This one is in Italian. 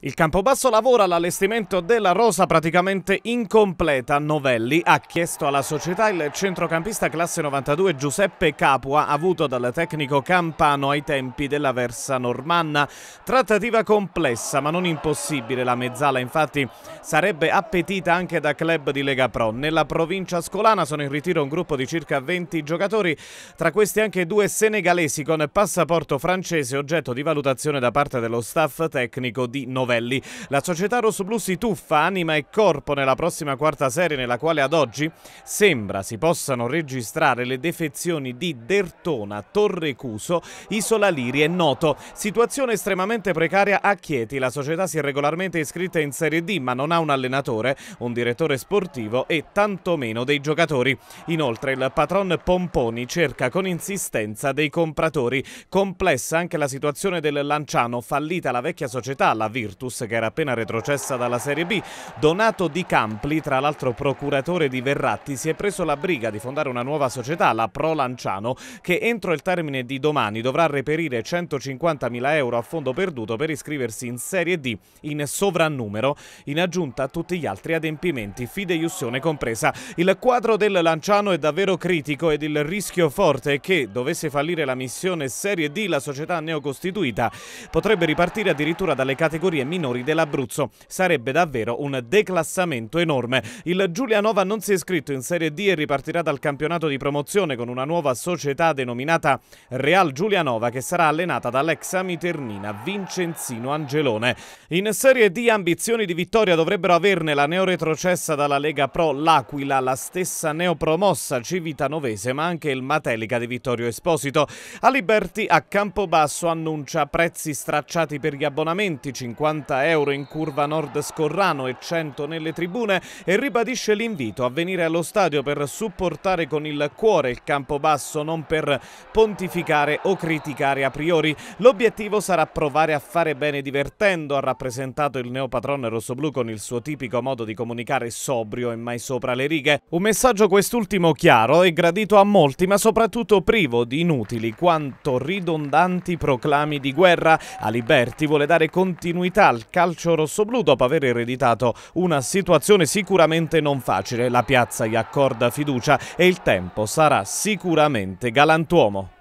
Il Campobasso lavora all'allestimento della rosa praticamente incompleta. Novelli ha chiesto alla società il centrocampista classe 92 Giuseppe Capua, avuto dal tecnico Campano ai tempi della Versa Normanna. Trattativa complessa ma non impossibile. La mezzala infatti sarebbe appetita anche da club di Lega Pro. Nella provincia scolana sono in ritiro un gruppo di circa 20 giocatori, tra questi anche due senegalesi con passaporto francese oggetto di valutazione da parte dello staff tecnico di Novelli. Novelli. La società rossoblù si tuffa anima e corpo nella prossima quarta serie nella quale ad oggi sembra si possano registrare le defezioni di Dertona, Torrecuso, Isola Liri e Noto. Situazione estremamente precaria a Chieti. La società si è regolarmente iscritta in Serie D ma non ha un allenatore, un direttore sportivo e tantomeno dei giocatori. Inoltre il patron Pomponi cerca con insistenza dei compratori. Complessa anche la situazione del Lanciano, fallita la vecchia società, la Virtus Virtus che era appena retrocessa dalla Serie B. Donato Di Campli, tra l'altro procuratore di Verratti, si è preso la briga di fondare una nuova società, la Pro Lanciano, che entro il termine di domani dovrà reperire 150.000 euro a fondo perduto per iscriversi in Serie D in sovrannumero, in aggiunta a tutti gli altri adempimenti, fideiussione compresa. Il quadro del Lanciano è davvero critico ed il rischio forte è che, dovesse fallire la missione Serie D, la società neocostituita potrebbe ripartire addirittura dalle categorie minori dell'Abruzzo. Sarebbe davvero un declassamento enorme. Il Giulianova non si è iscritto in Serie D e ripartirà dal campionato di promozione con una nuova società denominata Real Giulianova che sarà allenata dall'ex amiternina Vincenzino Angelone. In Serie D ambizioni di vittoria dovrebbero averne la neoretrocessa dalla Lega Pro L'Aquila, la stessa neopromossa Civitanovese ma anche il Matelica di Vittorio Esposito. A Liberti a Campobasso annuncia prezzi stracciati per gli abbonamenti 50 80 euro in curva nord Scorrano e 100 nelle tribune e ribadisce l'invito a venire allo stadio per supportare con il cuore il campo basso, non per pontificare o criticare a priori. L'obiettivo sarà provare a fare bene divertendo, ha rappresentato il neopatrone rossoblu con il suo tipico modo di comunicare sobrio e mai sopra le righe. Un messaggio quest'ultimo chiaro e gradito a molti, ma soprattutto privo di inutili quanto ridondanti proclami di guerra. Aliberti vuole dare continuità al calcio rossoblu dopo aver ereditato una situazione sicuramente non facile. La piazza gli accorda fiducia e il tempo sarà sicuramente galantuomo.